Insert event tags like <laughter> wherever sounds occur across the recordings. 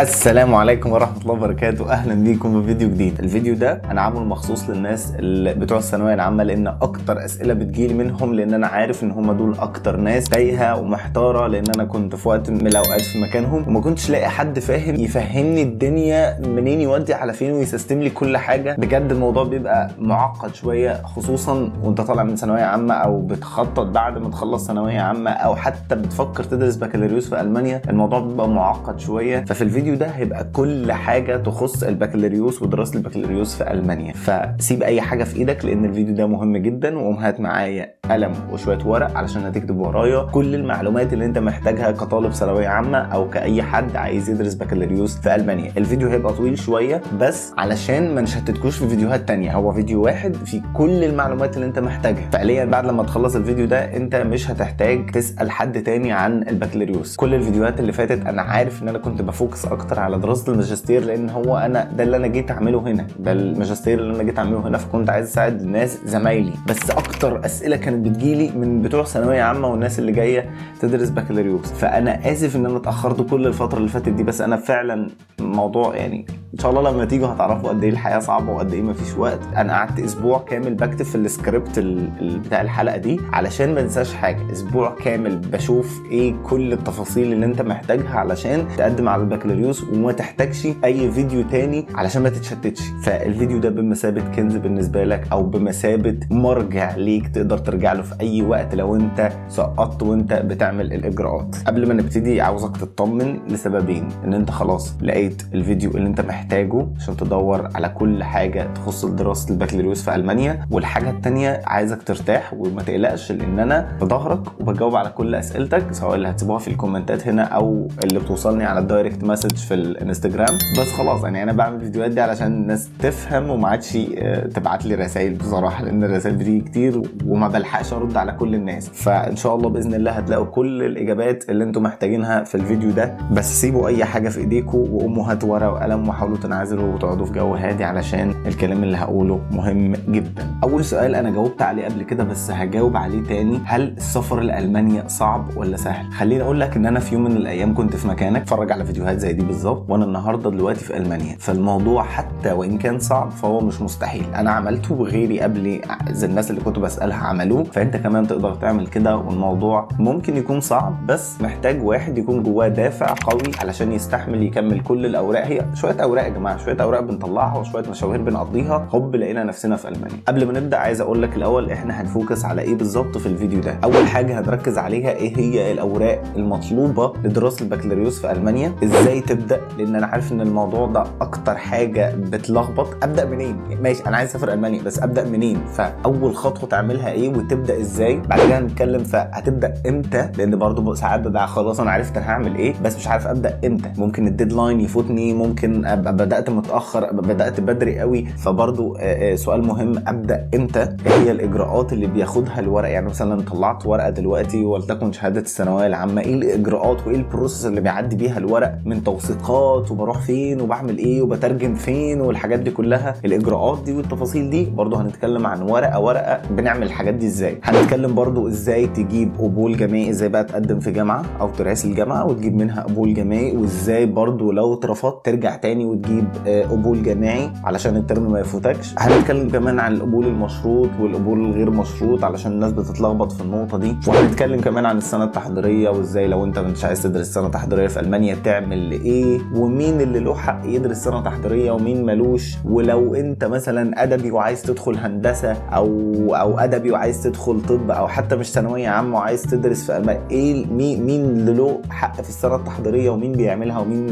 السلام عليكم ورحمه الله وبركاته اهلا بيكم في فيديو جديد الفيديو ده انا عامله مخصوص للناس اللي بتوع الثانويه العامه لان اكتر اسئله بتجيلي منهم لان انا عارف ان هم دول اكتر ناس تايهه ومحتاره لان انا كنت في وقت من الاوقات في مكانهم وما كنتش لاقي حد فاهم يفهمني الدنيا منين يودي على فين ويسيستم لي كل حاجه بجد الموضوع بيبقى معقد شويه خصوصا وانت طالع من ثانويه عامه او بتخطط بعد ما تخلص ثانويه عامه او حتى بتفكر تدرس بكالوريوس في المانيا الموضوع بيبقى معقد شويه ففي الفيديو الفيديو ده هيبقى كل حاجه تخص البكالوريوس ودراسه البكالوريوس في المانيا فسيب اي حاجه في ايدك لان الفيديو ده مهم جدا وقوم هات معايا قلم وشويه ورق علشان هتكتب ورايا كل المعلومات اللي انت محتاجها كطالب ثانويه عامه او كاي حد عايز يدرس بكالوريوس في المانيا الفيديو هيبقى طويل شويه بس علشان ما نشتتكوش في فيديوهات تانية هو فيديو واحد فيه كل المعلومات اللي انت محتاجها فعليا بعد لما تخلص الفيديو ده انت مش هتحتاج تسال حد تاني عن البكالوريوس كل الفيديوهات اللي فاتت انا عارف ان انا كنت بفوكس اكتر على دراسه الماجستير لان هو انا ده اللي انا جيت اعمله هنا ده الماجستير اللي انا جيت اعمله هنا فكنت عايز اساعد الناس زمايلي بس اكتر اسئله كانت بتجيلي من بتوع ثانويه عامه والناس اللي جايه تدرس بكالوريوس فانا اسف ان انا اتاخرت كل الفتره اللي فاتت دي بس انا فعلا موضوع يعني ان شاء الله لما تيجوا هتعرفوا قد ايه الحياه صعبه وقد ايه مفيش وقت انا قعدت اسبوع كامل بكتب في السكريبت بتاع الحلقه دي علشان ما انساش حاجه اسبوع كامل بشوف ايه كل التفاصيل اللي انت محتاجها علشان تقدم على البكالوريوس نيوز وما تحتاجش اي فيديو تاني علشان ما تتشتتش فالفيديو ده بمثابه كنز بالنسبه لك او بمثابه مرجع ليك تقدر ترجع له في اي وقت لو انت سقطت وانت بتعمل الاجراءات قبل ما نبتدي عاوزك تطمن لسببين ان انت خلاص لقيت الفيديو اللي انت محتاجه عشان تدور على كل حاجه تخص دراسه البكالوريوس في المانيا والحاجه الثانيه عايزك ترتاح وما تقلقش لان انا في ظهرك وبجاوب على كل اسئلتك سواء اللي هتسيبوها في الكومنتات هنا او اللي بتوصلني على الدايركت مسج مسج في الانستجرام بس خلاص يعني انا بعمل الفيديوهات دي علشان الناس تفهم وما عادش آه، تبعت لي رسائل بصراحه لان الرسائل بتيجي كتير وما بلحقش ارد على كل الناس فان شاء الله باذن الله هتلاقوا كل الاجابات اللي انتم محتاجينها في الفيديو ده بس سيبوا اي حاجه في ايديكم وقوموا هاتوا ورقه وقلم وحاولوا تنعزلوا وتقعدوا في جو هادي علشان الكلام اللي هقوله مهم جدا اول سؤال انا جاوبت عليه قبل كده بس هجاوب عليه تاني هل السفر لالمانيا صعب ولا سهل خليني اقول لك ان انا في يوم من الايام كنت في مكانك اتفرج على فيديوهات زي دي بالظبط وانا النهارده دلوقتي في المانيا فالموضوع حتى وان كان صعب فهو مش مستحيل انا عملته وغيري قبلي زي الناس اللي كنت بسالها عملوه فانت كمان تقدر تعمل كده والموضوع ممكن يكون صعب بس محتاج واحد يكون جواه دافع قوي علشان يستحمل يكمل كل الاوراق هي شويه اوراق يا جماعه شويه اوراق بنطلعها وشويه مشاوير بنقضيها هوب لقينا نفسنا في المانيا قبل ما نبدا عايز اقول لك الاول احنا هنفوكس على ايه بالظبط في الفيديو ده اول حاجه هنركز عليها ايه هي الاوراق المطلوبه لدراسه البكالوريوس في المانيا ازاي تبدا لان انا عارف ان الموضوع ده اكتر حاجه بتلخبط ابدا منين ماشي انا عايز اسافر المانيا بس ابدا منين فاول خطوه تعملها ايه وتبدا ازاي بعد كده هنتكلم فهتبدا امتى لان برضو ساعات ببقى خلاص انا عرفت انا هعمل ايه بس مش عارف ابدا امتى ممكن الديدلاين يفوتني ممكن ابقى بدات متاخر أبقى بدات بدري قوي فبرضو آه، آه، سؤال مهم ابدا امتى إيه هي الاجراءات اللي بياخدها الورق يعني مثلا طلعت ورقه دلوقتي ولتكن شهاده الثانويه العامه ايه الاجراءات وايه البروسيس اللي بيعدي بيها الورق من التوثيقات وبروح فين وبعمل ايه وبترجم فين والحاجات دي كلها الاجراءات دي والتفاصيل دي برضو هنتكلم عن ورقه ورقه بنعمل الحاجات دي ازاي هنتكلم برضو ازاي تجيب قبول جامعي ازاي بقى تقدم في جامعه او ترئيس الجامعه وتجيب منها قبول جامعي وازاي برضو لو اترفضت ترجع تاني وتجيب آه، قبول جامعي علشان الترم ما يفوتكش هنتكلم كمان عن القبول المشروط والقبول الغير مشروط علشان الناس بتتلخبط في النقطه دي وهنتكلم كمان عن السنه التحضيريه وازاي لو انت مش عايز تدرس سنه تحضيريه في المانيا تعمل ايه ومين اللي له حق يدرس سنه تحضيريه ومين ملوش ولو انت مثلا ادبي وعايز تدخل هندسه او او ادبي وعايز تدخل طب او حتى مش ثانويه عامه وعايز تدرس في ايه مين مين اللي له حق في السنه التحضيريه ومين بيعملها ومين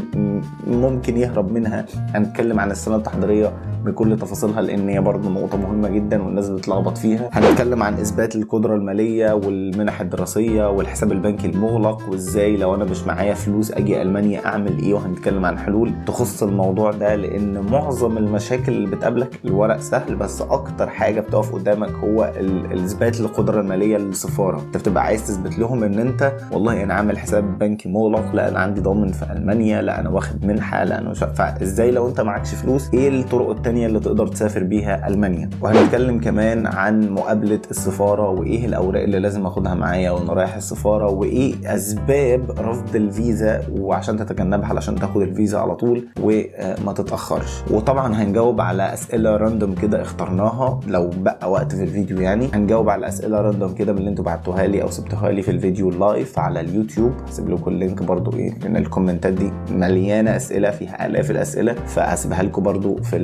ممكن يهرب منها هنتكلم عن السنه التحضيريه بكل تفاصيلها لان هي برضه نقطه مهمه جدا والناس بتلخبط فيها هنتكلم عن اثبات القدره الماليه والمنح الدراسيه والحساب البنكي المغلق وازاي لو انا مش معايا فلوس اجي المانيا اعمل ايه وهنتكلم عن حلول تخص الموضوع ده لان معظم المشاكل اللي بتقابلك الورق سهل بس اكتر حاجه بتقف قدامك هو اثبات القدره الماليه للسفاره انت بتبقى عايز تثبت لهم ان انت والله انا عامل حساب بنكي مغلق لا انا عندي ضامن في المانيا لا انا واخد منحه لا انا مش فازاي لو انت معكش فلوس ايه الطرق التانية الثانيه اللي تقدر تسافر بيها ألمانيا وهنتكلم كمان عن مقابلة السفارة وإيه الأوراق اللي لازم أخدها معايا وأنا رايح السفارة وإيه أسباب رفض الفيزا وعشان تتجنبها علشان تاخد الفيزا على طول وما تتأخرش وطبعا هنجاوب على أسئلة راندوم كده اخترناها لو بقى وقت في الفيديو يعني هنجاوب على أسئلة راندوم كده من اللي انتوا بعتوها لي أو سبتوها لي في الفيديو اللايف على اليوتيوب هسيب لكم اللينك برضو إيه لان الكومنتات دي مليانة أسئلة فيها آلاف الأسئلة فهسيبها لكم برضو في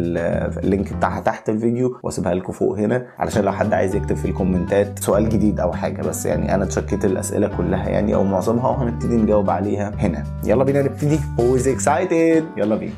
اللينك بتاعها تحت الفيديو واسيبها لكم فوق هنا علشان لو حد عايز يكتب في الكومنتات سؤال جديد او حاجه بس يعني انا اتشكيت الاسئله كلها يعني او معظمها وهنبتدي نجاوب عليها هنا يلا بينا نبتدي هو از اكسايتد يلا بينا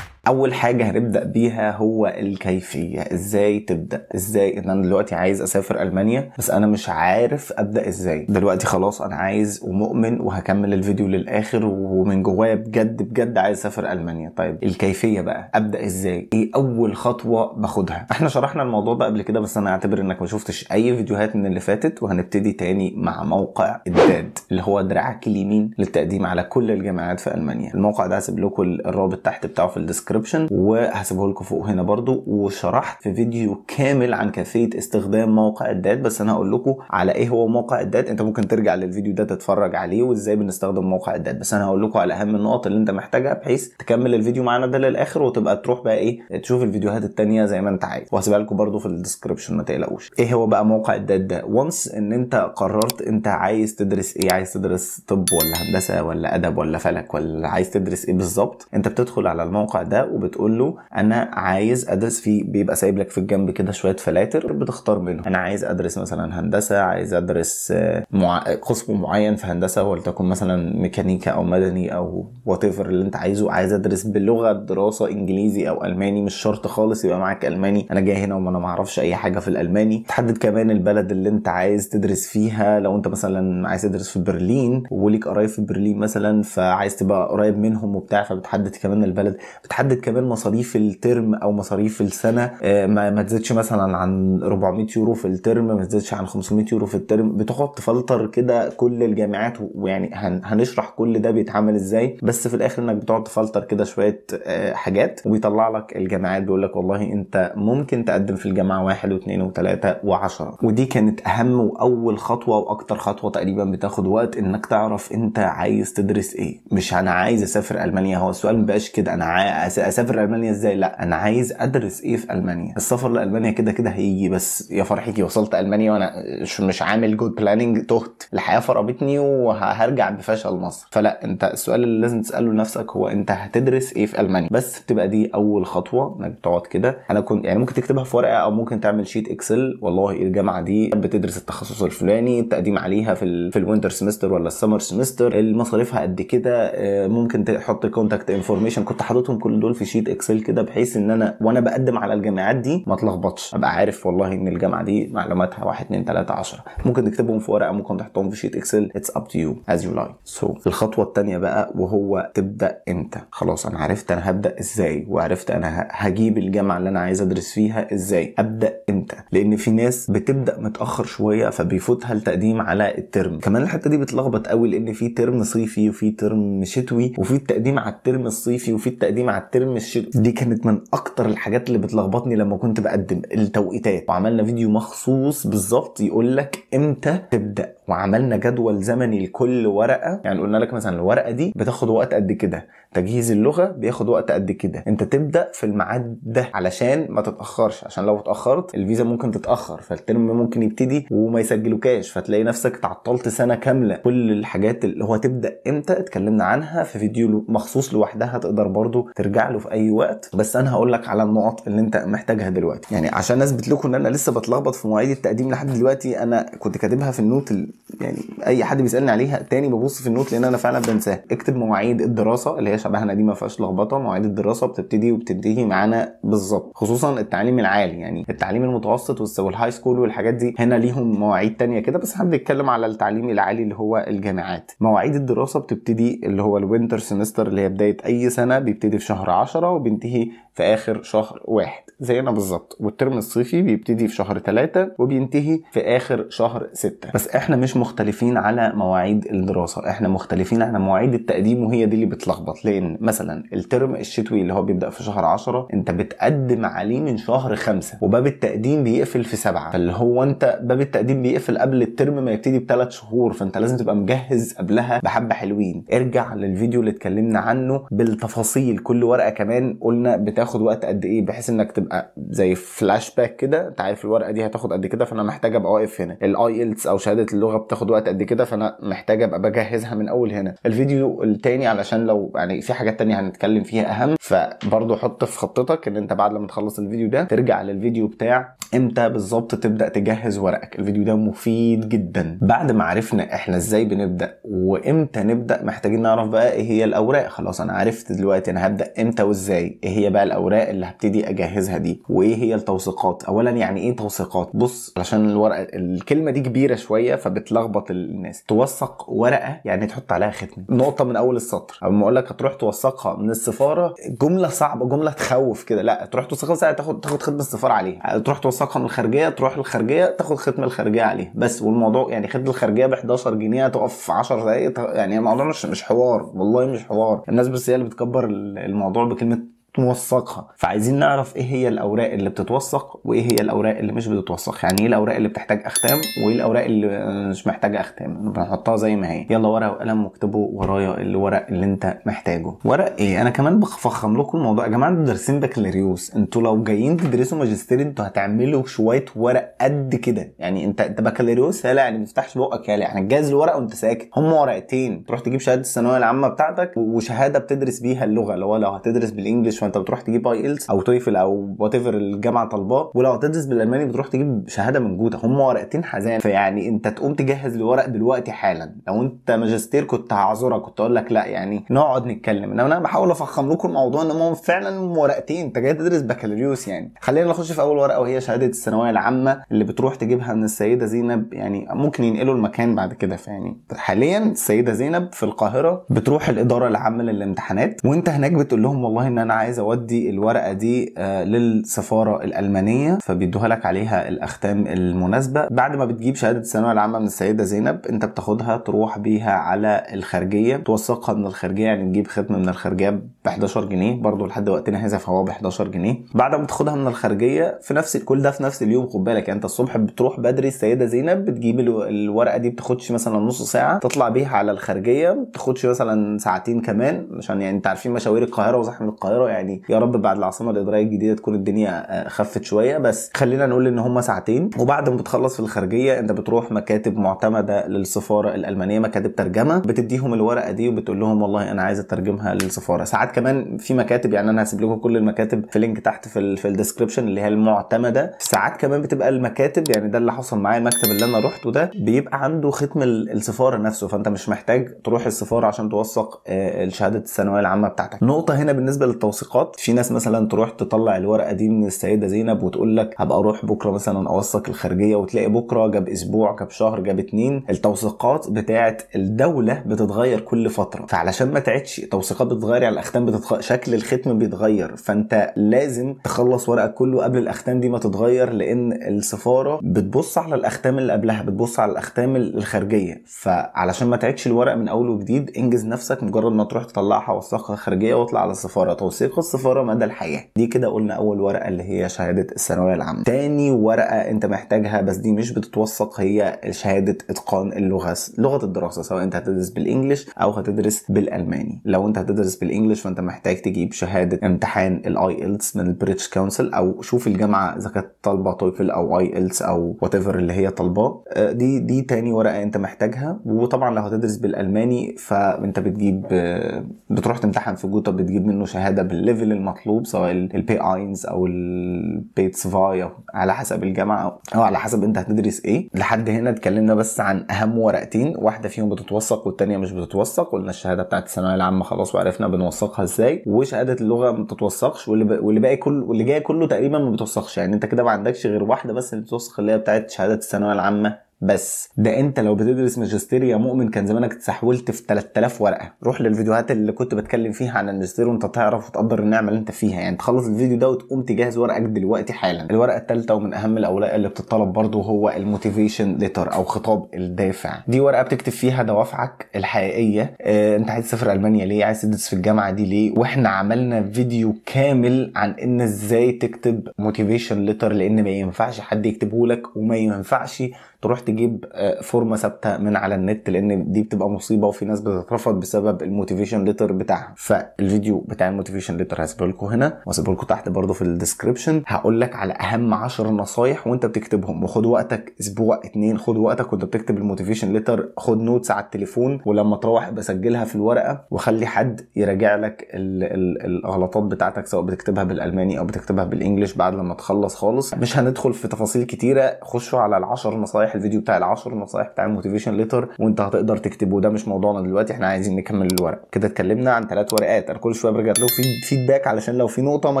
اول حاجه هنبدا بيها هو الكيفيه ازاي تبدا ازاي ان انا دلوقتي عايز اسافر المانيا بس انا مش عارف ابدا ازاي دلوقتي خلاص انا عايز ومؤمن وهكمل الفيديو للاخر ومن جوايا بجد بجد عايز اسافر المانيا طيب الكيفيه بقى ابدا ازاي ايه اول خطوه باخدها <laughs> احنا شرحنا الموضوع ده قبل كده بس انا اعتبر انك ما شفتش اي فيديوهات من اللي فاتت وهنبتدي تاني مع موقع الداد اللي هو دراعك اليمين للتقديم على كل الجامعات في المانيا الموقع ده هسيب لكم الرابط تحت بتاعه في الديسكريبشن الديسكربشن وهسيبه لكم فوق هنا برضو وشرحت في فيديو كامل عن كيفيه استخدام موقع الدات بس انا هقول لكم على ايه هو موقع الدات انت ممكن ترجع للفيديو ده تتفرج عليه وازاي بنستخدم موقع الدات بس انا هقول لكم على اهم النقط اللي انت محتاجها بحيث تكمل الفيديو معانا ده للاخر وتبقى تروح بقى ايه تشوف الفيديوهات التانية زي ما انت عايز وهسيبها لكم برضو في الديسكربشن ما تقلقوش ايه هو بقى موقع الدات ده وانس ان انت قررت انت عايز تدرس ايه عايز تدرس طب ولا هندسه ولا ادب ولا فلك ولا عايز تدرس ايه بالظبط انت بتدخل على الموقع ده وبتقول له انا عايز ادرس في بيبقى سايب لك في الجنب كده شويه فلاتر بتختار منهم انا عايز ادرس مثلا هندسه عايز ادرس آه، مع... قسم معين في هندسه ولتكن مثلا ميكانيكا او مدني او وات اللي انت عايزه عايز ادرس بلغه دراسه انجليزي او الماني مش شرط خالص يبقى معاك الماني انا جاي هنا وما انا ما اعرفش اي حاجه في الالماني تحدد كمان البلد اللي انت عايز تدرس فيها لو انت مثلا عايز تدرس في برلين وليك قرايب في برلين مثلا فعايز تبقى قريب منهم وبتاع فبتحدد كمان البلد بتحدد تزيد كمان مصاريف الترم او مصاريف السنه آه، ما تزيدش مثلا عن 400 يورو في الترم ما تزيدش عن 500 يورو في الترم بتقعد تفلتر كده كل الجامعات ويعني هنشرح كل ده بيتعمل ازاي بس في الاخر انك بتقعد تفلتر كده شويه آه، حاجات وبيطلع لك الجامعات بيقول لك والله انت ممكن تقدم في الجامعه واحد واثنين وثلاثه وعشرة ودي كانت اهم واول خطوه واكتر خطوه تقريبا بتاخد وقت انك تعرف انت عايز تدرس ايه مش انا عايز اسافر المانيا هو السؤال مبقاش كده انا عايز اسافر المانيا ازاي لا انا عايز ادرس ايه في المانيا السفر لالمانيا كده كده هيجي بس يا فرحتي وصلت المانيا وانا مش عامل جود بلاننج تهت الحياه فرضتني وهرجع بفشل مصر فلا انت السؤال اللي لازم تساله لنفسك هو انت هتدرس ايه في المانيا بس بتبقى دي اول خطوه انك تقعد كده انا كنت يعني ممكن تكتبها في ورقه او ممكن تعمل شيت اكسل والله الجامعه دي بتدرس التخصص الفلاني التقديم عليها في ال... في الوينتر سمستر ولا السمر سمستر المصاريفها قد كده آه، ممكن تحط كونتاكت انفورميشن كنت حاططهم كل دول في شيت اكسل كده بحيث ان انا وانا بقدم على الجامعات دي ما اتلخبطش ابقى عارف والله ان الجامعه دي معلوماتها 1 2 3 10 ممكن تكتبهم في ورقه ممكن تحطهم في شيت اكسل اتس اب تو يو از يو لايك سو الخطوه الثانيه بقى وهو تبدا امتى خلاص انا عرفت انا هبدا ازاي وعرفت انا هجيب الجامعه اللي انا عايز ادرس فيها ازاي ابدا امتى لان في ناس بتبدا متاخر شويه فبيفوتها التقديم على الترم كمان الحته دي بتلخبط قوي لان في ترم صيفي وفي ترم شتوي وفي التقديم على الترم الصيفي وفي التقديم على الترم فيلم الشيلو دي كانت من اكتر الحاجات اللي بتلخبطني لما كنت بقدم التوقيتات وعملنا فيديو مخصوص بالظبط يقول لك امتى تبدا وعملنا جدول زمني لكل ورقه يعني قلنا لك مثلا الورقه دي بتاخد وقت قد كده تجهيز اللغه بياخد وقت قد كده انت تبدا في الميعاد ده علشان ما تتاخرش عشان لو اتاخرت الفيزا ممكن تتاخر فالترم ممكن يبتدي وما يسجلوكاش فتلاقي نفسك تعطلت سنه كامله كل الحاجات اللي هو تبدا امتى اتكلمنا عنها في فيديو مخصوص لوحدها تقدر برضو ترجع له في اي وقت بس انا هقول لك على النقط اللي انت محتاجها دلوقتي يعني عشان اثبت لكم ان انا لسه بتلخبط في مواعيد التقديم لحد دلوقتي انا كنت كاتبها في النوت يعني اي حد بيسالني عليها تاني ببص في النوت لان انا فعلا بنساها اكتب مواعيد الدراسه اللي هي شبهنا دي ما فيهاش لخبطه مواعيد الدراسه بتبتدي وبتنتهي معانا بالظبط خصوصا التعليم العالي يعني التعليم المتوسط والهاي سكول والحاجات دي هنا ليهم مواعيد تانية كده بس احنا بنتكلم على التعليم العالي اللي هو الجامعات مواعيد الدراسه بتبتدي اللي هو الوينتر سيمستر اللي هي بدايه اي سنه بيبتدي في شهر 10 وبينتهي في اخر شهر واحد زينا بالظبط والترم الصيفي بيبتدي في شهر ثلاثة وبينتهي في اخر شهر ستة بس احنا مش مختلفين على مواعيد الدراسه احنا مختلفين على مواعيد التقديم وهي دي اللي بتلخبط لان مثلا الترم الشتوي اللي هو بيبدا في شهر 10 انت بتقدم عليه من شهر خمسة وباب التقديم بيقفل في سبعة فاللي هو انت باب التقديم بيقفل قبل الترم ما يبتدي بثلاث شهور فانت لازم تبقى مجهز قبلها بحبه حلوين ارجع للفيديو اللي اتكلمنا عنه بالتفاصيل كل ورقه كمان قلنا بتاخد هتاخد وقت قد ايه بحيث انك تبقى زي فلاش باك كده انت عارف الورقه دي هتاخد قد كده فانا محتاج ابقى واقف هنا ايلتس او شهاده اللغه بتاخد وقت قد كده فانا محتاج ابقى بجهزها من اول هنا الفيديو التاني علشان لو يعني في حاجات تانية هنتكلم فيها اهم فبرضه حط في خطتك ان انت بعد لما تخلص الفيديو ده ترجع للفيديو بتاع امتى بالظبط تبدا تجهز ورقك الفيديو ده مفيد جدا بعد ما عرفنا احنا ازاي بنبدا وامتى نبدا محتاجين نعرف بقى ايه هي الاوراق خلاص انا عرفت دلوقتي انا هبدا امتى وازاي ايه هي بقى الاوراق الاوراق اللي هبتدي اجهزها دي وايه هي التوثيقات اولا يعني ايه توثيقات بص علشان الورقه الكلمه دي كبيره شويه فبتلخبط الناس توثق ورقه يعني تحط عليها ختم نقطه من اول السطر اما اقول لك هتروح توثقها من السفاره جمله صعبه جمله تخوف كده لا تروح توثقها ساعة تاخد تاخد ختم السفاره عليها تروح توثقها من الخارجيه تروح الخارجيه تاخد ختم الخارجيه عليها بس والموضوع يعني ختم الخارجيه ب 11 جنيه هتقف 10 دقائق يعني الموضوع مش مش حوار والله مش حوار الناس بس هي اللي بتكبر الموضوع بكلمه نوثقها فعايزين نعرف ايه هي الاوراق اللي بتتوثق وايه هي الاوراق اللي مش بتتوثق يعني ايه الاوراق اللي بتحتاج اختام وايه الاوراق اللي مش محتاجه اختام بنحطها زي ما هي يلا ورقه وقلم واكتبوا ورايا الورق اللي انت محتاجه ورق ايه انا كمان بفخم لكم الموضوع يا جماعه انتوا دارسين بكالوريوس انتوا لو جايين تدرسوا ماجستير انتوا هتعملوا شويه ورق قد كده يعني انت انت بكالوريوس هلا يعني ما تفتحش بقك يعني, يعني احنا تجهز الورق وانت ساكت هم ورقتين تروح تجيب شهاده الثانويه العامه بتاعتك وشهاده بتدرس بيها اللغه اللي هو لو هتدرس بالانجلش فانت بتروح تجيب اي ايلتس او تويفل او وات ايفر الجامعه طالباه ولو هتدرس بالالماني بتروح تجيب شهاده من جوتا هم ورقتين حزام فيعني انت تقوم تجهز الورق دلوقتي حالا لو انت ماجستير كنت هعذرك كنت اقول لك لا يعني نقعد نتكلم انما انا بحاول افخم لكم الموضوع ان هم فعلا ورقتين انت جاي تدرس بكالوريوس يعني خلينا نخش في اول ورقه وهي شهاده الثانويه العامه اللي بتروح تجيبها من السيده زينب يعني ممكن ينقلوا المكان بعد كده فيعني حاليا السيده زينب في القاهره بتروح الاداره العامه للامتحانات وانت هناك بتقول لهم والله ان انا عايز عايز اودي الورقه دي آه، للسفاره الالمانيه فبيدوها لك عليها الاختام المناسبه بعد ما بتجيب شهاده الثانويه العامه من السيده زينب انت بتاخدها تروح بيها على الخارجيه توثقها من الخارجيه يعني تجيب ختم من الخارجيه ب 11 جنيه برضو لحد وقتنا هذا فهو ب 11 جنيه بعد ما تاخدها من الخارجيه في نفس كل ده في نفس اليوم خد بالك يعني انت الصبح بتروح بدري السيده زينب بتجيب الورقه دي بتاخدش مثلا نص ساعه تطلع بيها على الخارجيه ما بتاخدش مثلا ساعتين كمان عشان يعني انت عارفين مشاوير القاهره وزحمه القاهره يعني يا رب بعد العاصمه الاداريه الجديده تكون الدنيا آه، خفت شويه بس خلينا نقول ان هم ساعتين وبعد ما بتخلص في الخارجيه انت بتروح مكاتب معتمده للسفاره الالمانيه مكاتب ترجمه بتديهم الورقه دي وبتقول لهم والله انا عايز اترجمها للسفاره ساعات كمان في مكاتب يعني انا هسيب لكم كل المكاتب في لينك تحت في ال في الديسكربشن اللي هي المعتمده ساعات كمان بتبقى المكاتب يعني ده اللي حصل معايا المكتب اللي انا رحته ده بيبقى عنده ختم السفاره نفسه فانت مش محتاج تروح السفاره عشان توثق آه، شهاده الثانويه العامه بتاعتك نقطه هنا بالنسبه للتوثيقات في ناس مثلا تروح تطلع الورقه دي من السيده زينب وتقول لك هبقى اروح بكره مثلا اوثق الخارجيه وتلاقي بكره جاب اسبوع جاب شهر جاب اتنين التوثيقات بتاعه الدوله بتتغير كل فتره فعلشان ما تعدش التوثيقات بتتغير على الاختام بتتخ... شكل الختم بيتغير فانت لازم تخلص ورقك كله قبل الاختام دي ما تتغير لان السفاره بتبص على الاختام اللي قبلها بتبص على الاختام الخارجيه فعلشان ما تعيدش الورق من اول وجديد انجز نفسك مجرد ما تروح تطلعها وثقها خارجيه واطلع على السفاره توثيق السفاره مدى الحياه دي كده قلنا اول ورقه اللي هي شهاده الثانويه العامه تاني ورقه انت محتاجها بس دي مش بتتوثق هي شهاده اتقان اللغه لغه الدراسه سواء انت هتدرس بالانجلش او هتدرس بالالماني لو انت هتدرس بالانجلش فانت محتاج تجيب شهاده امتحان الاي ايلتس من البريتش كونسل او شوف الجامعه اذا كانت طالبه تويفل او اي ايلتس او وات اللي هي طالباه آه، دي دي تاني ورقه انت محتاجها وطبعا لو هتدرس بالالماني فانت بتجيب آه، بتروح تمتحن في جوتا بتجيب منه شهاده بالليفل المطلوب سواء البي اينز او البيتس فاي على حسب الجامعه او على حسب انت هتدرس ايه لحد هنا اتكلمنا بس عن اهم ورقتين واحده فيهم بتتوثق والتانيه مش بتتوثق قلنا الشهاده بتاعت الثانويه العامه خلاص وعرفنا بنوثقها بتوثقها ازاي وشهاده اللغه ما بتتوثقش واللي ب... واللي باقي كل واللي جاي كله تقريبا ما بتوثقش يعني انت كده ما عندكش غير واحده بس اللي بتوثق اللي هي بتاعت شهاده الثانويه العامه بس ده انت لو بتدرس ماجستير يا مؤمن كان زمانك اتسحولت في 3000 ورقه روح للفيديوهات اللي كنت بتكلم فيها عن الماجستير وانت تعرف وتقدر النعمه اللي انت فيها يعني تخلص الفيديو ده وتقوم تجهز ورقك دلوقتي حالا الورقه الثالثه ومن اهم الاوراق اللي بتطلب برضه هو الموتيفيشن ليتر او خطاب الدافع دي ورقه بتكتب فيها دوافعك الحقيقيه اه انت عايز تسافر المانيا ليه عايز تدرس في الجامعه دي ليه واحنا عملنا فيديو كامل عن ان ازاي تكتب موتيفيشن ليتر لان ما ينفعش حد يكتبه لك وما ينفعش تروح تجيب آه، فورمه ثابته من على النت لان دي بتبقى مصيبه وفي ناس بتترفض بسبب الموتيفيشن ليتر بتاعها فالفيديو بتاع الموتيفيشن ليتر هسيبه لكم هنا وهسيبه لكم تحت برده في الديسكربشن هقول لك على اهم 10 نصايح وانت بتكتبهم وخد وقتك اسبوع اتنين خد وقتك وانت بتكتب الموتيفيشن ليتر خد نوتس على التليفون ولما تروح بسجلها في الورقه وخلي حد يراجع لك الـ الـ الغلطات بتاعتك سواء بتكتبها بالالماني او بتكتبها بالانجلش بعد لما تخلص خالص مش هندخل في تفاصيل كتيره خشوا على ال 10 نصايح نصايح الفيديو بتاع العشر نصايح بتاع الموتيفيشن ليتر وانت هتقدر تكتبه ده مش موضوعنا دلوقتي احنا عايزين نكمل الورق كده اتكلمنا عن ثلاث ورقات انا كل شويه برجع له فيدباك علشان لو في نقطه ما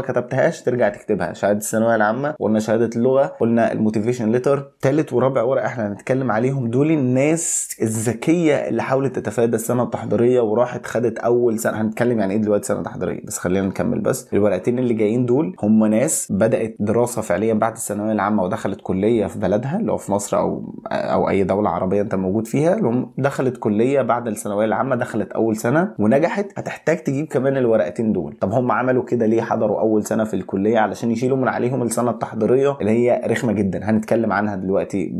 كتبتهاش ترجع تكتبها شهاده الثانويه العامه قلنا شهاده اللغه قلنا الموتيفيشن ليتر ثالث ورابع ورقه احنا هنتكلم عليهم دول الناس الذكيه اللي حاولت تتفادى السنه التحضيريه وراحت خدت اول سنه هنتكلم يعني ايه دلوقتي سنه تحضيريه بس خلينا نكمل بس الورقتين اللي جايين دول هم ناس بدات دراسه فعليا بعد الثانويه العامه ودخلت كليه في بلدها هو في مصر او او اي دوله عربيه انت موجود فيها لو دخلت كليه بعد الثانويه العامه دخلت اول سنه ونجحت هتحتاج تجيب كمان الورقتين دول طب هم عملوا كده ليه حضروا اول سنه في الكليه علشان يشيلوا من عليهم السنه التحضيريه اللي هي رخمه جدا هنتكلم عنها دلوقتي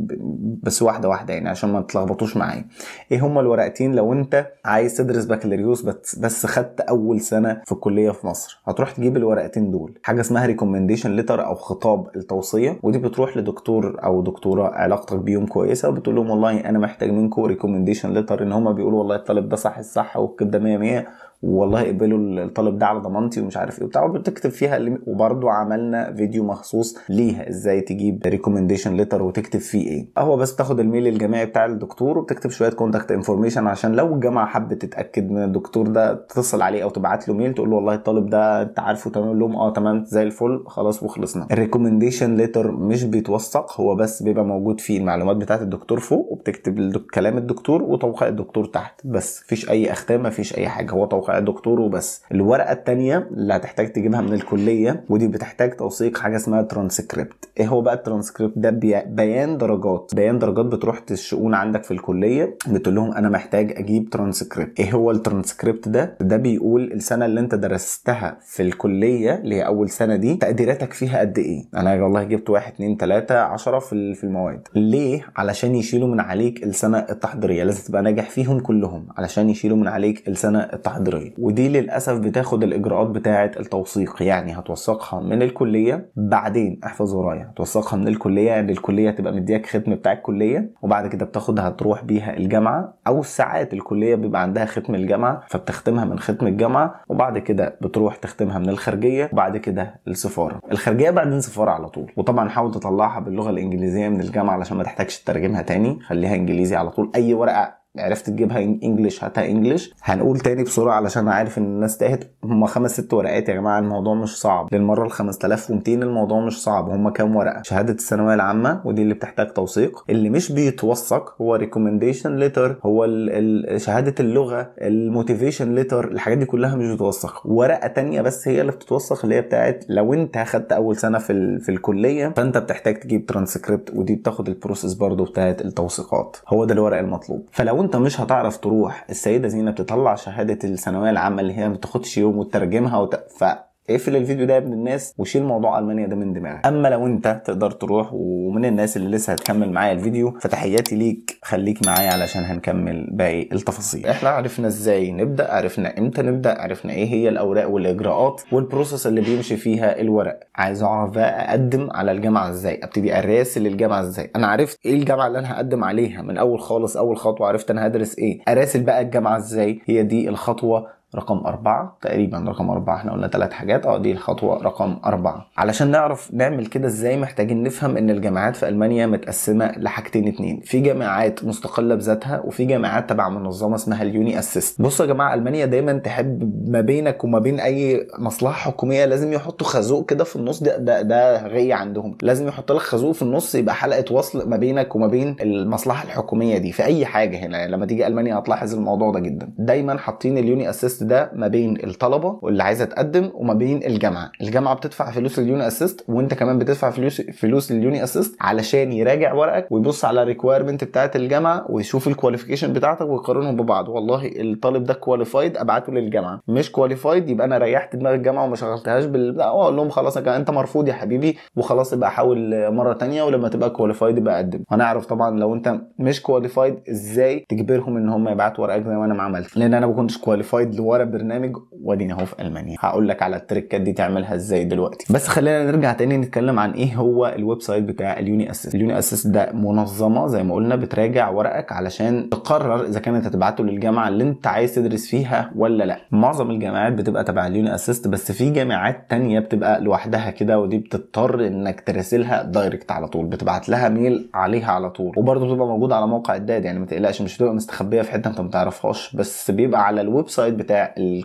بس واحده واحده يعني عشان ما تتلخبطوش معايا ايه هم الورقتين لو انت عايز تدرس بكالوريوس بس بس خدت اول سنه في الكليه في مصر هتروح تجيب الورقتين دول حاجه اسمها ريكومنديشن ليتر او خطاب التوصيه ودي بتروح لدكتور او دكتوره علاقتك بيهم كويسه وبتقول لهم والله انا محتاج منكم ريكومنديشن ليتر ان هم بيقولوا والله الطالب ده صح الصح والكبده 100 100 والله اقبلوا الطالب ده على ضمانتي ومش عارف ايه وبتاع وبتكتب فيها وبرده عملنا فيديو مخصوص ليها ازاي تجيب ريكومنديشن ليتر وتكتب فيه ايه هو بس تاخد الميل الجامعي بتاع الدكتور وبتكتب شويه كونتاكت انفورميشن عشان لو الجامعه حبت تتاكد من الدكتور ده تتصل عليه او تبعت له ميل تقول له والله الطالب ده انت عارفه تمام لهم اه تمام زي الفل خلاص وخلصنا الريكومنديشن ليتر مش بيتوثق هو بس بيبقى موجود فيه المعلومات بتاعه الدكتور فوق وبتكتب كلام الدكتور وتوقيع الدكتور تحت بس فيش اي اختام مفيش اي حاجه هو موقع الدكتور وبس الورقه الثانيه اللي هتحتاج تجيبها من الكليه ودي بتحتاج توثيق حاجه اسمها ترانسكريبت ايه هو بقى الترانسكريبت ده بيان درجات بيان درجات بتروح الشؤون عندك في الكليه بتقول لهم انا محتاج اجيب ترانسكريبت ايه هو الترانسكريبت ده ده بيقول السنه اللي انت درستها في الكليه اللي هي اول سنه دي تقديراتك فيها قد ايه انا والله جبت 1 2 3 10 في المواد ليه علشان يشيلوا من عليك السنه التحضيريه لازم تبقى ناجح فيهم كلهم علشان يشيلوا من عليك السنه التحضيريه التشغيل ودي للاسف بتاخد الاجراءات بتاعه التوثيق يعني هتوثقها من الكليه بعدين احفظ ورايا هتوثقها من الكليه يعني الكليه تبقى مدياك ختم بتاع الكليه وبعد كده بتاخدها تروح بيها الجامعه او ساعات الكليه بيبقى عندها ختم الجامعه فبتختمها من ختم الجامعه وبعد كده بتروح تختمها من الخارجيه وبعد كده السفاره الخارجيه بعدين سفاره على طول وطبعا حاول تطلعها باللغه الانجليزيه من الجامعه علشان ما تحتاجش تترجمها تاني خليها انجليزي على طول اي ورقه عرفت تجيبها انجلش هاتها انجلش هنقول تاني بسرعه علشان عارف ان الناس تاهت هم خمس ست ورقات يا جماعه الموضوع مش صعب للمره ال 5200 الموضوع مش صعب هم كام ورقه شهاده الثانويه العامه ودي اللي بتحتاج توثيق اللي مش بيتوثق هو ريكومنديشن ليتر هو الـ الـ شهاده اللغه الموتيفيشن ليتر الحاجات دي كلها مش بتتوثق ورقه تانية بس هي اللي بتتوثق اللي هي بتاعت لو انت اخدت اول سنه في في الكليه فانت بتحتاج تجيب ترانسكريبت ودي بتاخد البروسيس برضو بتاعت التوثيقات هو ده الورق المطلوب فلو لو انت مش هتعرف تروح السيده زينب تطلع شهاده الثانويه العامه اللي هي ما تاخدش يوم وتترجمها وت... اقفل الفيديو ده يا ابن الناس وشيل موضوع المانيا ده من دماغك اما لو انت تقدر تروح ومن الناس اللي لسه هتكمل معايا الفيديو فتحياتي ليك خليك معايا علشان هنكمل باقي التفاصيل احنا عرفنا ازاي نبدا عرفنا امتى نبدا عرفنا ايه هي الاوراق والاجراءات والبروسس اللي بيمشي فيها الورق عايز اعرف بقى اقدم على الجامعه ازاي ابتدي اراسل الجامعه ازاي انا عرفت ايه الجامعه اللي انا هقدم عليها من اول خالص اول خطوه عرفت انا هدرس ايه اراسل بقى الجامعه ازاي هي دي الخطوه رقم أربعة تقريبا رقم أربعة احنا قلنا ثلاث حاجات اه دي الخطوة رقم أربعة علشان نعرف نعمل كده ازاي محتاجين نفهم ان الجامعات في ألمانيا متقسمة لحاجتين اتنين في جامعات مستقلة بذاتها وفي جامعات تبع منظمة اسمها اليوني أسيست بصوا يا جماعة ألمانيا دايما تحب ما بينك وما بين أي مصلحة حكومية لازم يحطوا خازوق كده في النص ده ده, ده غي عندهم لازم يحط لك خازوق في النص يبقى حلقة وصل ما بينك وما بين المصلحة الحكومية دي في أي حاجة هنا يعني لما تيجي ألمانيا هتلاحظ الموضوع ده جدا دايما حاطين اليوني أسيست اسيست ده ما بين الطلبه واللي عايزه تقدم وما بين الجامعه الجامعه بتدفع فلوس اليوني اسيست وانت كمان بتدفع فلوس فلوس اليوني اسيست علشان يراجع ورقك ويبص على الريكويرمنت بتاعه الجامعه ويشوف الكواليفيكيشن بتاعتك ويقارنهم ببعض والله الطالب ده كواليفايد ابعته للجامعه مش كواليفايد يبقى انا ريحت دماغ الجامعه وما شغلتهاش بال لا اقول لهم خلاص انت مرفوض يا حبيبي وخلاص يبقى حاول مره ثانيه ولما تبقى كواليفايد يبقى قدم هنعرف طبعا لو انت مش كواليفايد ازاي تجبرهم ان هم يبعتوا ورقك زي ما انا ما عملت لان انا ما كنتش كواليفايد ورا برنامج وادينا اهو في المانيا هقول لك على التريكات دي تعملها ازاي دلوقتي بس خلينا نرجع تاني نتكلم عن ايه هو الويب سايت بتاع اليوني اسيست اليوني اسيست ده منظمه زي ما قلنا بتراجع ورقك علشان تقرر اذا كانت هتبعته للجامعه اللي انت عايز تدرس فيها ولا لا معظم الجامعات بتبقى تبع اليوني اسيست بس في جامعات تانية بتبقى لوحدها كده ودي بتضطر انك تراسلها دايركت على طول بتبعت لها ميل عليها على طول وبرده بتبقى موجوده على موقع الداد يعني ما تقلقش مش بتبقى مستخبيه في حته انت ما تعرفهاش بس بيبقى على الويب سايت بتاع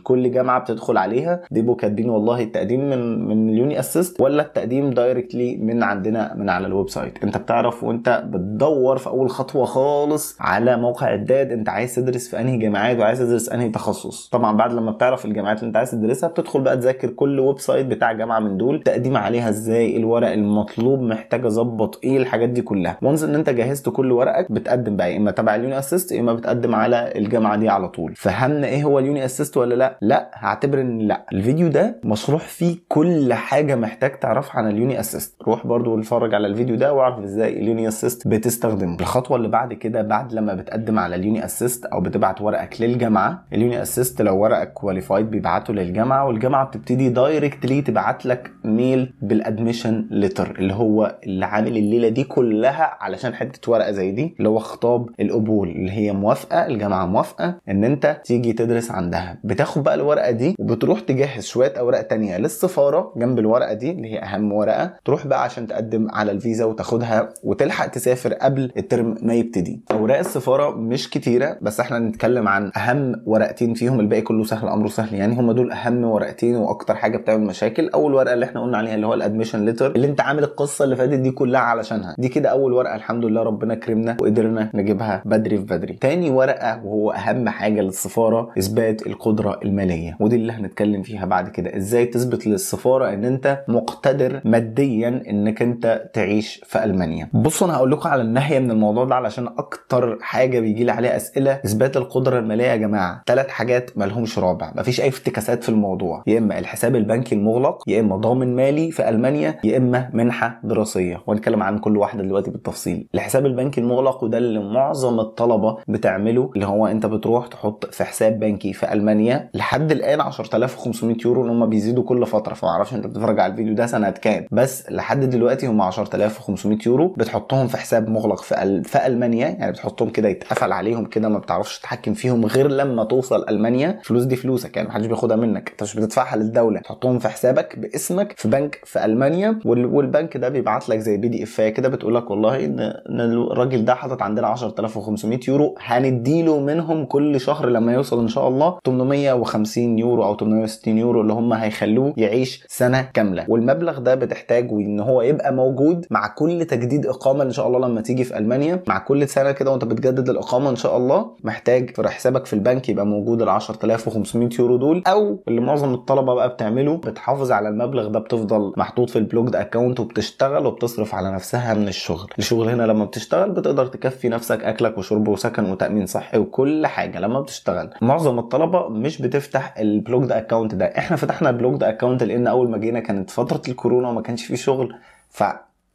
كل جامعه بتدخل عليها ديبو كاتبين والله التقديم من من اليوني اسيست ولا التقديم دايركتلي من عندنا من على الويب سايت انت بتعرف وانت بتدور في اول خطوه خالص على موقع الداد انت عايز تدرس في انهي جامعات وعايز تدرس انهي تخصص طبعا بعد لما بتعرف الجامعات اللي انت عايز تدرسها بتدخل بقى تذاكر كل ويب سايت بتاع جامعه من دول تقديم عليها ازاي الورق المطلوب محتاج اظبط ايه الحاجات دي كلها وانز ان انت جهزت كل ورقك بتقدم بقى يا اما تبع اليوني اسيست يا اما بتقدم على الجامعه دي على طول فهمنا ايه هو اليوني اسيست اسيست ولا لا لا هعتبر ان لا الفيديو ده مشروح فيه كل حاجه محتاج تعرفها عن اليوني اسيست روح برضو اتفرج على الفيديو ده واعرف ازاي اليوني اسيست بتستخدمه الخطوه اللي بعد كده بعد لما بتقدم على اليوني اسيست او بتبعت ورقك للجامعه اليوني اسيست لو ورقك كواليفايد بيبعته للجامعه والجامعه بتبتدي دايركتلي تبعت لك ميل بالادميشن ليتر اللي هو اللي عامل الليله دي كلها علشان حته ورقه زي دي اللي هو خطاب القبول اللي هي موافقه الجامعه موافقه ان انت تيجي تدرس عندها بتاخد بقى الورقه دي وبتروح تجهز شويه اوراق تانية للسفاره جنب الورقه دي اللي هي اهم ورقه تروح بقى عشان تقدم على الفيزا وتاخدها وتلحق تسافر قبل الترم ما يبتدي اوراق السفاره مش كتيره بس احنا نتكلم عن اهم ورقتين فيهم الباقي كله سهل امره سهل يعني هم دول اهم ورقتين واكتر حاجه بتعمل مشاكل اول ورقه اللي احنا قلنا عليها اللي هو الادميشن ليتر اللي انت عامل القصه اللي فاتت دي كلها علشانها دي كده اول ورقه الحمد لله ربنا كرمنا وقدرنا نجيبها بدري في بدري تاني ورقه وهو اهم حاجه للسفاره اثبات القدره الماليه ودي اللي هنتكلم فيها بعد كده ازاي تثبت للسفاره ان انت مقتدر ماديا انك انت تعيش في المانيا بصوا انا هقول لكم على الناحيه من الموضوع ده علشان اكتر حاجه بيجي لي عليها اسئله اثبات القدره الماليه يا جماعه ثلاث حاجات مالهمش رابع مفيش اي افتكاسات في الموضوع يا اما الحساب البنكي المغلق يا اما ضامن مالي في المانيا يا اما منحه دراسيه وهنتكلم عن كل واحده دلوقتي بالتفصيل الحساب البنكي المغلق وده اللي معظم الطلبه بتعمله اللي هو انت بتروح تحط في حساب بنكي في المانيا 8 لحد الان 10500 يورو ان هم بيزيدوا كل فتره فما اعرفش انت بتتفرج على الفيديو ده سنه كام بس لحد دلوقتي هم 10500 يورو بتحطهم في حساب مغلق في ال... في المانيا يعني بتحطهم كده يتقفل عليهم كده ما بتعرفش تتحكم فيهم غير لما توصل المانيا فلوس دي فلوسك يعني محدش بياخدها منك انت مش بتدفعها للدوله تحطهم في حسابك باسمك في بنك في المانيا وال... والبنك ده بيبعت لك زي بي دي اف كده بتقول لك والله ان ان الراجل ده حاطط عندنا 10500 يورو هنديله منهم كل شهر لما يوصل ان شاء الله 800 850 يورو او 860 يورو اللي هم هيخلوه يعيش سنه كامله والمبلغ ده بتحتاجه ان هو يبقى موجود مع كل تجديد اقامه ان شاء الله لما تيجي في المانيا مع كل سنه كده وانت بتجدد الاقامه ان شاء الله محتاج في حسابك في البنك يبقى موجود ال 10500 يورو دول او اللي معظم الطلبه بقى بتعمله بتحافظ على المبلغ ده بتفضل محطوط في البلوكد اكونت وبتشتغل وبتصرف على نفسها من الشغل الشغل هنا لما بتشتغل بتقدر تكفي نفسك اكلك وشرب وسكن وتامين صحي وكل حاجه لما بتشتغل معظم الطلبه مش بتفتح البلوجد اكونت ده احنا فتحنا البلوجد اكونت لان اول ما جينا كانت فتره الكورونا وما كانش فيه شغل ف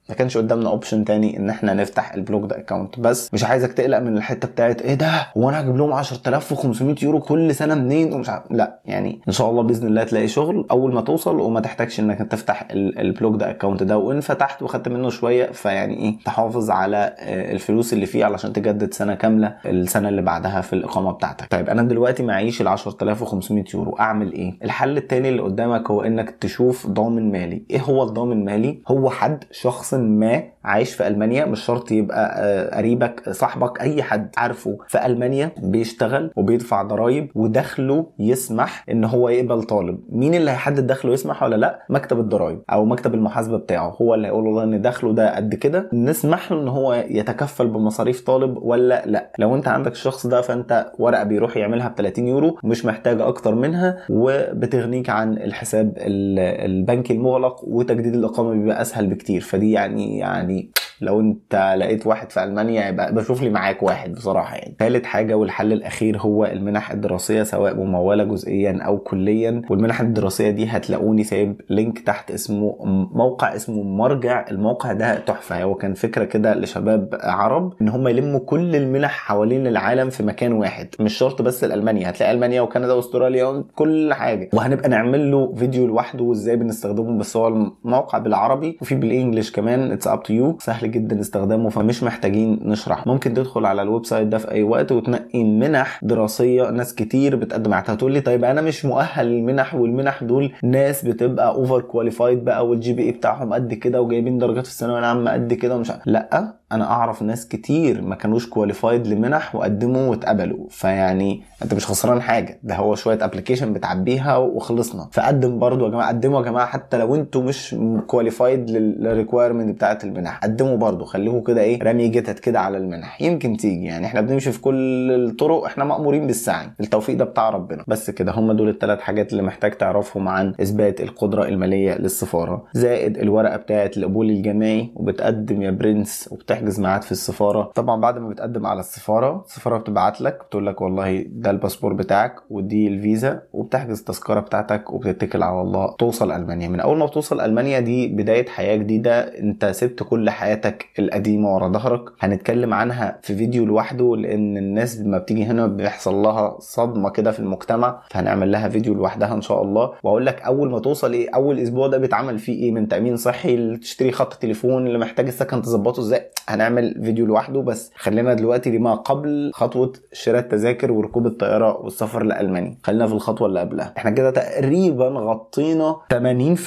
ما كانش قدامنا اوبشن تاني ان احنا نفتح البلوك ده اكونت بس مش عايزك تقلق من الحته بتاعت ايه ده هو انا هجيب لهم 10500 يورو كل سنه منين ومش عارف لا يعني ان شاء الله باذن الله تلاقي شغل اول ما توصل وما تحتاجش انك تفتح البلوك ده اكونت ده وان فتحت وخدت منه شويه فيعني ايه تحافظ على آه، الفلوس اللي فيه علشان تجدد سنه كامله السنه اللي بعدها في الاقامه بتاعتك طيب انا دلوقتي معيش ال 10500 يورو اعمل ايه الحل التاني اللي قدامك هو انك تشوف ضامن مالي ايه هو الضامن المالي هو حد شخص में عايش في المانيا مش شرط يبقى آه، قريبك صاحبك اي حد عارفه في المانيا بيشتغل وبيدفع ضرائب ودخله يسمح ان هو يقبل طالب مين اللي هيحدد دخله يسمح ولا لا مكتب الضرائب او مكتب المحاسبه بتاعه هو اللي هيقول والله ان دخله ده قد كده نسمح له ان هو يتكفل بمصاريف طالب ولا لا لو انت عندك الشخص ده فانت ورقه بيروح يعملها ب 30 يورو مش محتاجه اكتر منها وبتغنيك عن الحساب البنكي المغلق وتجديد الاقامه بيبقى اسهل بكتير فدي يعني يعني week. لو انت لقيت واحد في المانيا يبقى بشوف لي معاك واحد بصراحه يعني ثالث حاجه والحل الاخير هو المنح الدراسيه سواء مموله جزئيا او كليا والمنح الدراسيه دي هتلاقوني سايب لينك تحت اسمه موقع اسمه مرجع الموقع ده تحفه هو كان فكره كده لشباب عرب ان هم يلموا كل المنح حوالين العالم في مكان واحد مش شرط بس الالمانيا هتلاقي المانيا وكندا واستراليا كل حاجه وهنبقى نعمل له فيديو لوحده وازاي بنستخدمه بس هو الموقع بالعربي وفي بالانجلش كمان اتس اب تو يو سهل جدا استخدامه فمش محتاجين نشرح ممكن تدخل على الويب سايت ده في اي وقت وتنقي منح دراسيه ناس كتير بتقدم عليها هتقول لي طيب انا مش مؤهل للمنح والمنح دول ناس بتبقى اوفر كواليفايد بقى والجي بي اي بتاعهم قد كده وجايبين درجات في الثانويه العامه قد كده ومش لا انا اعرف ناس كتير ما كانوش كواليفايد لمنح وقدموا واتقبلوا فيعني انت مش خسران حاجه ده هو شويه ابلكيشن بتعبيها وخلصنا فقدم برضو يا جماعه قدموا يا جماعه حتى لو انتوا مش كواليفايد للريكوايرمنت بتاعه المنح قدموا برضو خليكم كده ايه رمي جتت كده على المنح يمكن تيجي يعني احنا بنمشي في كل الطرق احنا مامورين بالسعي التوفيق ده بتاع ربنا بس كده هم دول الثلاث حاجات اللي محتاج تعرفهم عن اثبات القدره الماليه للسفاره زائد الورقه بتاعه القبول الجامعي وبتقدم يا برنس وبتحكي بتحجز ميعاد في السفاره طبعا بعد ما بتقدم على السفاره السفاره بتبعت لك بتقول لك والله ده الباسبور بتاعك ودي الفيزا وبتحجز التذكره بتاعتك وبتتكل على الله توصل المانيا من اول ما بتوصل المانيا دي بدايه حياه جديده انت سبت كل حياتك القديمه ورا ظهرك هنتكلم عنها في فيديو لوحده لان الناس لما بتيجي هنا بيحصل لها صدمه كده في المجتمع فهنعمل لها فيديو لوحدها ان شاء الله واقول لك اول ما توصل ايه اول اسبوع ده بيتعمل فيه ايه من تامين صحي تشتري خط تليفون اللي محتاج السكن تظبطه ازاي هنعمل فيديو لوحده بس خلينا دلوقتي لما قبل خطوه شراء التذاكر وركوب الطياره والسفر لالمانيا خلينا في الخطوه اللي قبلها احنا كده تقريبا غطينا 80%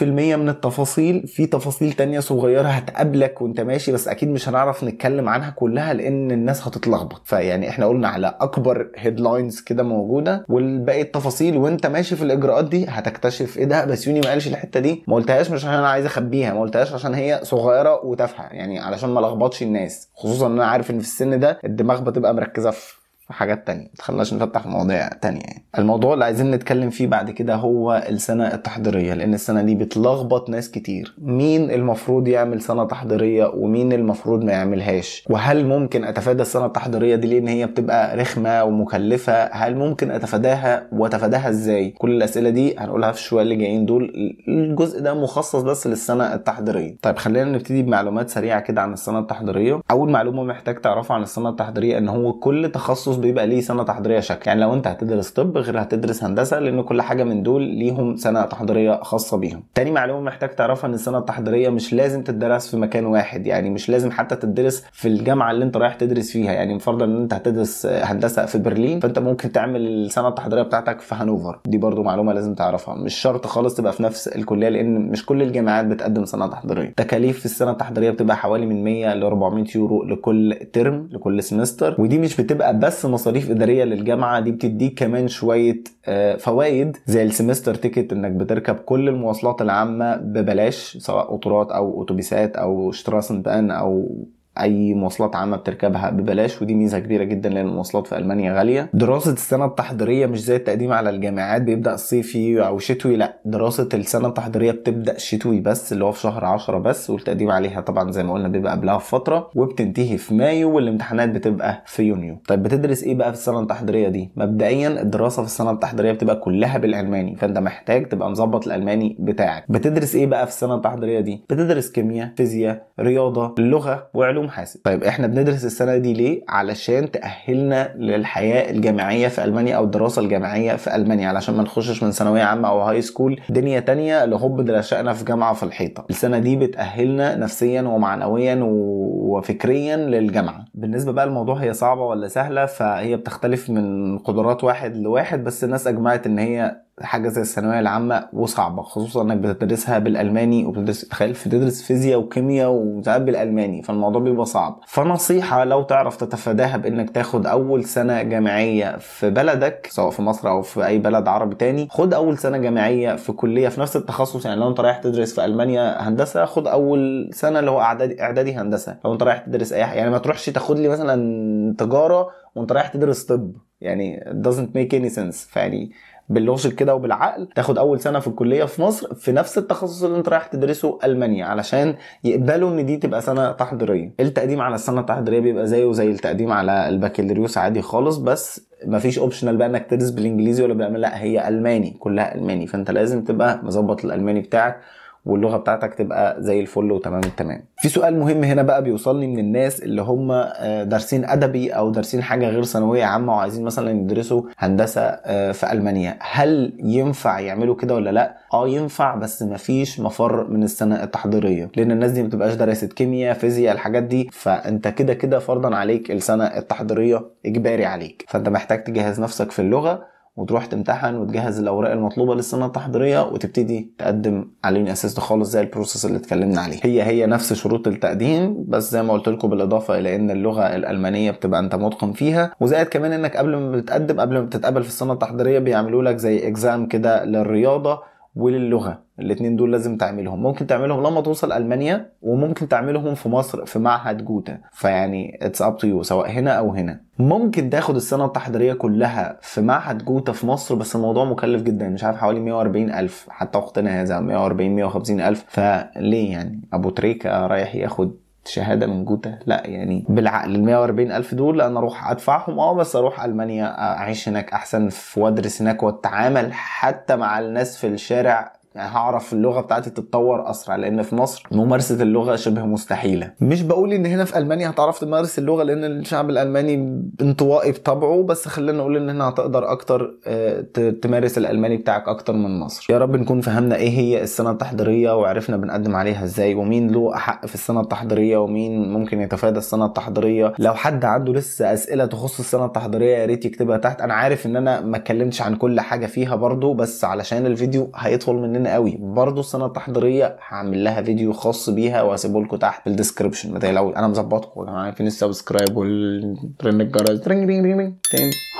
من التفاصيل في تفاصيل تانية صغيره هتقابلك وانت ماشي بس اكيد مش هنعرف نتكلم عنها كلها لان الناس هتتلخبط فيعني احنا قلنا على اكبر هيدلاينز كده موجوده والباقي التفاصيل وانت ماشي في الاجراءات دي هتكتشف ايه ده بس يوني ما قالش الحته دي ما قلتهاش مش عشان انا عايز اخبيها ما قلتهاش عشان هي صغيره وتافهه يعني علشان ما لخبطش الناس خصوصا ان انا عارف ان في السن ده الدماغ بتبقى مركزه في في حاجات تانية ما نفتح مواضيع تانية يعني. الموضوع اللي عايزين نتكلم فيه بعد كده هو السنة التحضيرية لأن السنة دي بتلخبط ناس كتير مين المفروض يعمل سنة تحضيرية ومين المفروض ما يعملهاش وهل ممكن أتفادى السنة التحضيرية دي لأن هي بتبقى رخمة ومكلفة هل ممكن أتفاداها وأتفاداها إزاي كل الأسئلة دي هنقولها في الشوية اللي جايين دول الجزء ده مخصص بس للسنة التحضيرية طيب خلينا نبتدي بمعلومات سريعة كده عن السنة التحضيرية أول معلومة محتاج تعرفها عن السنة التحضيرية إن هو كل تخصص بيبقى ليه سنه تحضيريه شكل يعني لو انت هتدرس طب غير هتدرس هندسه لان كل حاجه من دول ليهم سنه تحضيريه خاصه بيهم تاني معلومه محتاج تعرفها ان السنه التحضيريه مش لازم تدرس في مكان واحد يعني مش لازم حتى تدرس في الجامعه اللي انت رايح تدرس فيها يعني فرضا ان انت هتدرس هندسه في برلين فانت ممكن تعمل السنه التحضيريه بتاعتك في هانوفر دي برضو معلومه لازم تعرفها مش شرط خالص تبقى في نفس الكليه لان مش كل الجامعات بتقدم سنه تحضيريه تكاليف في السنه التحضيريه بتبقى حوالي من 100 ل 400 يورو لكل ترم لكل سمستر ودي مش بتبقى بس مصاريف اداريه للجامعه دي بتديك كمان شويه آه، فوائد زي السمستر تيكت انك بتركب كل المواصلات العامه ببلاش سواء قطارات او اتوبيسات او شتراسن بان او اي مواصلات عامه بتركبها ببلاش ودي ميزه كبيره جدا لان المواصلات في المانيا غاليه دراسه السنه التحضيريه مش زي التقديم على الجامعات بيبدا صيفي او شتوي لا دراسه السنه التحضيريه بتبدا شتوي بس اللي هو في شهر 10 بس والتقديم عليها طبعا زي ما قلنا بيبقى قبلها بفتره وبتنتهي في مايو والامتحانات بتبقى في يونيو طيب بتدرس ايه بقى في السنه التحضيريه دي مبدئيا الدراسه في السنه التحضيريه بتبقى كلها بالالماني فانت محتاج تبقى مظبط الالماني بتاعك بتدرس ايه بقى في السنه التحضيريه دي بتدرس كيمياء فيزياء رياضه لغه وعلوم علوم حاسب طيب احنا بندرس السنه دي ليه علشان تاهلنا للحياه الجامعيه في المانيا او الدراسه الجامعيه في المانيا علشان ما نخشش من ثانويه عامه او هاي سكول دنيا تانية لهوب درشقنا في جامعه في الحيطه السنه دي بتاهلنا نفسيا ومعنويا وفكريا للجامعه بالنسبه بقى الموضوع هي صعبه ولا سهله فهي بتختلف من قدرات واحد لواحد بس الناس اجمعت ان هي حاجه زي الثانويه العامه وصعبه خصوصا انك بتدرسها بالالماني وبتدرس تخيل بتدرس فيزياء وكيمياء وساعات بالالماني فالموضوع بيبقى صعب فنصيحه لو تعرف تتفاداها بانك تاخد اول سنه جامعيه في بلدك سواء في مصر او في اي بلد عربي تاني خد اول سنه جامعيه في كليه في نفس التخصص يعني لو انت رايح تدرس في المانيا هندسه خد اول سنه اللي هو اعدادي اعدادي هندسه لو انت رايح تدرس اي يعني ما تروحش تاخد لي مثلا تجاره وانت رايح تدرس طب يعني doesn't make any sense فيعني باللوجيك كده وبالعقل تاخد اول سنه في الكليه في مصر في نفس التخصص اللي انت رايح تدرسه المانيا علشان يقبلوا ان دي تبقى سنه تحضيريه التقديم على السنه التحضيريه بيبقى زيه زي التقديم على البكالوريوس عادي خالص بس مفيش اوبشنال بقى انك تدرس بالانجليزي ولا بالالماني لا هي الماني كلها الماني فانت لازم تبقى مظبط الالماني بتاعك واللغه بتاعتك تبقى زي الفل وتمام التمام في سؤال مهم هنا بقى بيوصلني من الناس اللي هم آه، دارسين ادبي او دارسين حاجه غير ثانويه عامه وعايزين مثلا يدرسوا هندسه آه، في المانيا هل ينفع يعملوا كده ولا لا اه ينفع بس مفيش مفر من السنه التحضيريه لان الناس دي ما بتبقاش درست كيمياء فيزياء الحاجات دي فانت كده كده فرضا عليك السنه التحضيريه اجباري عليك فانت محتاج تجهز نفسك في اللغه وتروح تمتحن وتجهز الاوراق المطلوبه للسنه التحضيريه وتبتدي تقدم عليه من خالص زي البروسيس اللي اتكلمنا عليه هي هي نفس شروط التقديم بس زي ما قلت لكم بالاضافه الى ان اللغه الالمانيه بتبقى انت متقن فيها وزائد كمان انك قبل ما بتقدم قبل ما بتتقبل في السنه التحضيريه بيعملوا لك زي اكزام كده للرياضه وللغه الاثنين دول لازم تعملهم ممكن تعملهم لما توصل المانيا وممكن تعملهم في مصر في معهد جوتا فيعني اتس اب تو يو سواء هنا او هنا ممكن تاخد السنه التحضيريه كلها في معهد جوتا في مصر بس الموضوع مكلف جدا مش عارف حوالي 140 الف حتى وقتنا هذا 140 150 الف فليه يعني ابو تريكه رايح ياخد شهاده من جوتا لا يعني بالعقل ال 140 الف دول انا اروح ادفعهم اه بس اروح المانيا آه، اعيش هناك احسن وادرس هناك واتعامل حتى مع الناس في الشارع يعني هعرف اللغه بتاعتي تتطور اسرع لان في مصر ممارسه اللغه شبه مستحيله مش بقول ان هنا في المانيا هتعرف تمارس اللغه لان الشعب الالماني انطوائي بطبعه بس خلينا نقول ان هنا هتقدر اكتر آه، تمارس الالماني بتاعك اكتر من مصر يا رب نكون فهمنا ايه هي السنه التحضيريه وعرفنا بنقدم عليها ازاي ومين له حق في السنه التحضيريه ومين ممكن يتفادى السنه التحضيريه لو حد عنده لسه اسئله تخص السنه التحضيريه يا ريت يكتبها تحت انا عارف ان انا ما اتكلمتش عن كل حاجه فيها برضو بس علشان الفيديو هيطول مننا مننا قوي برضو السنه التحضيريه هعمل لها فيديو خاص بيها وهسيبه لكم تحت في الديسكربشن ما تقلقوش انا مظبطكم يا جماعه عارفين السبسكرايب والرن الجرس رينج رينج رينج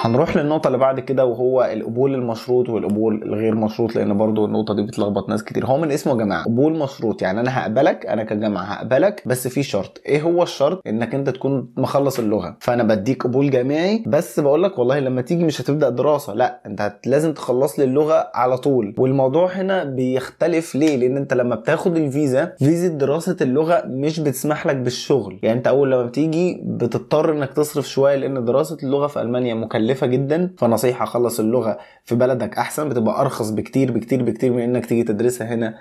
هنروح للنقطه اللي بعد كده وهو القبول المشروط والقبول الغير مشروط لان برضو النقطه دي بتلخبط ناس كتير هو من اسمه يا جماعه قبول مشروط يعني انا هقبلك انا كجامعه هقبلك بس في شرط ايه هو الشرط انك انت تكون مخلص اللغه فانا بديك قبول جامعي بس بقول لك والله لما تيجي مش هتبدا دراسه لا انت لازم تخلص لي اللغه على طول والموضوع هنا بيختلف ليه لان انت لما بتاخد الفيزا فيزا دراسه اللغه مش بتسمح لك بالشغل يعني انت اول لما بتيجي بتضطر انك تصرف شويه لان دراسه اللغه في المانيا مكلفه جدا فنصيحه خلص اللغه في بلدك احسن بتبقى ارخص بكتير بكتير بكتير من انك تيجي تدرسها هنا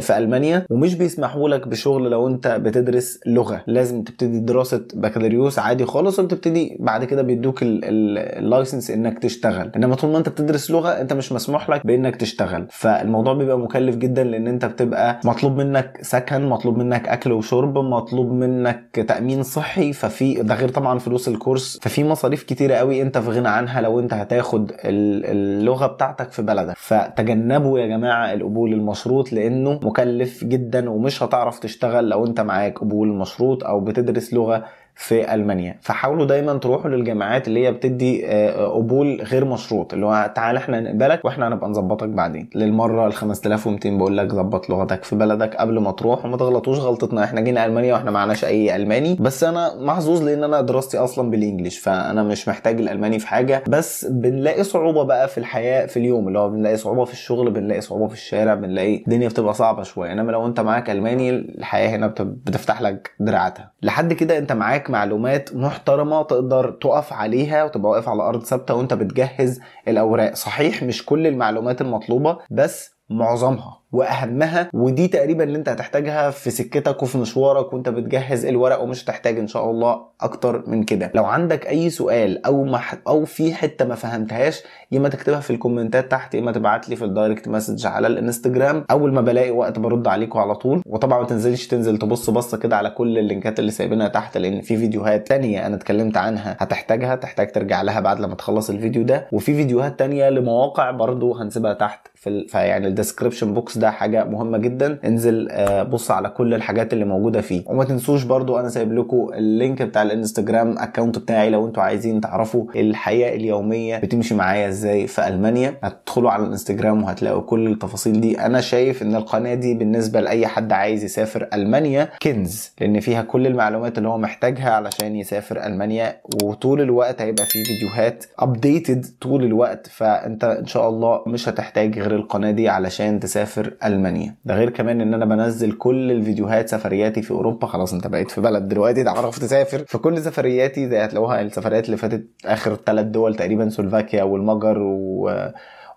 في المانيا ومش بيسمحوا لك بشغل لو انت بتدرس لغه لازم تبتدي دراسه بكالوريوس عادي خالص وبتبتدي بعد كده بيدوك اللايسنس انك تشتغل انما طول ما انت بتدرس لغه انت مش مسموح لك بانك تشتغل فالموضوع بيبقى مكلف جدا لان انت بتبقى مطلوب منك سكن مطلوب منك اكل وشرب مطلوب منك تامين صحي ففي ده غير طبعا فلوس الكورس ففي مصاريف كتيره قوي انت في غنى عنها لو انت هتاخد اللغه بتاعتك في بلدك فتجنبوا يا جماعه القبول المشروط لانه مكلف جدا ومش هتعرف تشتغل لو انت معاك قبول مشروط او بتدرس لغه في المانيا فحاولوا دايما تروحوا للجامعات اللي هي بتدي آه، آه، قبول غير مشروط اللي هو تعال احنا نقبلك واحنا هنبقى نظبطك بعدين للمره ال 5200 بقول لك ظبط لغتك في بلدك قبل ما تروح وما تغلطوش غلطتنا احنا جينا المانيا واحنا معناش اي الماني بس انا محظوظ لان انا دراستي اصلا بالانجلش فانا مش محتاج الالماني في حاجه بس بنلاقي صعوبه بقى في الحياه في اليوم اللي هو بنلاقي صعوبه في الشغل بنلاقي صعوبه في الشارع بنلاقي الدنيا بتبقى صعبه شويه انما لو انت معاك الماني الحياه هنا بتفتح لك دراعتها لحد كده انت معاك معاك معلومات محترمه تقدر تقف عليها وتبقى واقف على ارض ثابته وانت بتجهز الاوراق صحيح مش كل المعلومات المطلوبه بس معظمها واهمها ودي تقريبا اللي انت هتحتاجها في سكتك وفي مشوارك وانت بتجهز الورق ومش هتحتاج ان شاء الله اكتر من كده لو عندك اي سؤال او مح... او في حته ما فهمتهاش يا اما تكتبها في الكومنتات تحت يا اما تبعت لي في الدايركت مسج على الانستجرام اول ما بلاقي وقت برد عليكم على طول وطبعا ما تنزلش تنزل تبص بصه كده على كل اللينكات اللي سايبينها تحت لان في فيديوهات تانية انا اتكلمت عنها هتحتاجها تحتاج ترجع لها بعد لما تخلص الفيديو ده وفي فيديوهات تانية لمواقع برضو هنسيبها تحت في ال... يعني الديسكربشن بوكس ده حاجه مهمه جدا انزل آه، بص على كل الحاجات اللي موجوده فيه وما تنسوش برضو انا سايب لكم اللينك بتاع الانستجرام اكونت بتاعي لو انتوا عايزين تعرفوا الحياه اليوميه بتمشي معايا ازاي في المانيا هتدخلوا على الانستجرام وهتلاقوا كل التفاصيل دي انا شايف ان القناه دي بالنسبه لاي حد عايز يسافر المانيا كنز لان فيها كل المعلومات اللي هو محتاجها علشان يسافر المانيا وطول الوقت هيبقى في فيديوهات ابديتد طول الوقت فانت ان شاء الله مش هتحتاج غير القناه دي علشان تسافر مسافر المانيا ده غير كمان ان انا بنزل كل الفيديوهات سفرياتي في اوروبا خلاص انت بقيت في بلد دلوقتي تعرف تسافر فكل سفرياتي زي هتلاقوها السفريات اللي فاتت اخر ثلاث دول تقريبا سلوفاكيا والمجر و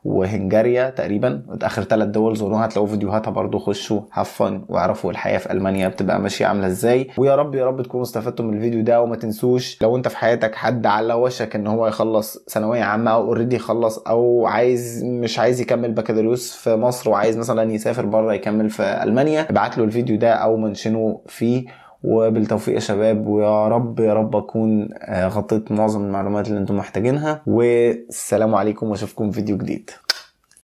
وهنجاريا تقريبا اخر ثلاث دول زوروها هتلاقوا فيديوهاتها برضو خشوا هفن واعرفوا الحياه في المانيا بتبقى ماشيه عامله ازاي ويا رب يا رب تكونوا استفدتوا من الفيديو ده وما تنسوش لو انت في حياتك حد على وشك ان هو يخلص ثانويه عامه او اوريدي خلص او عايز مش عايز يكمل بكالوريوس في مصر وعايز مثلا يسافر بره يكمل في المانيا ابعت له الفيديو ده او منشنه فيه وبالتوفيق يا شباب ويا رب يا رب اكون آه، غطيت معظم المعلومات اللي انتم محتاجينها والسلام عليكم واشوفكم في فيديو جديد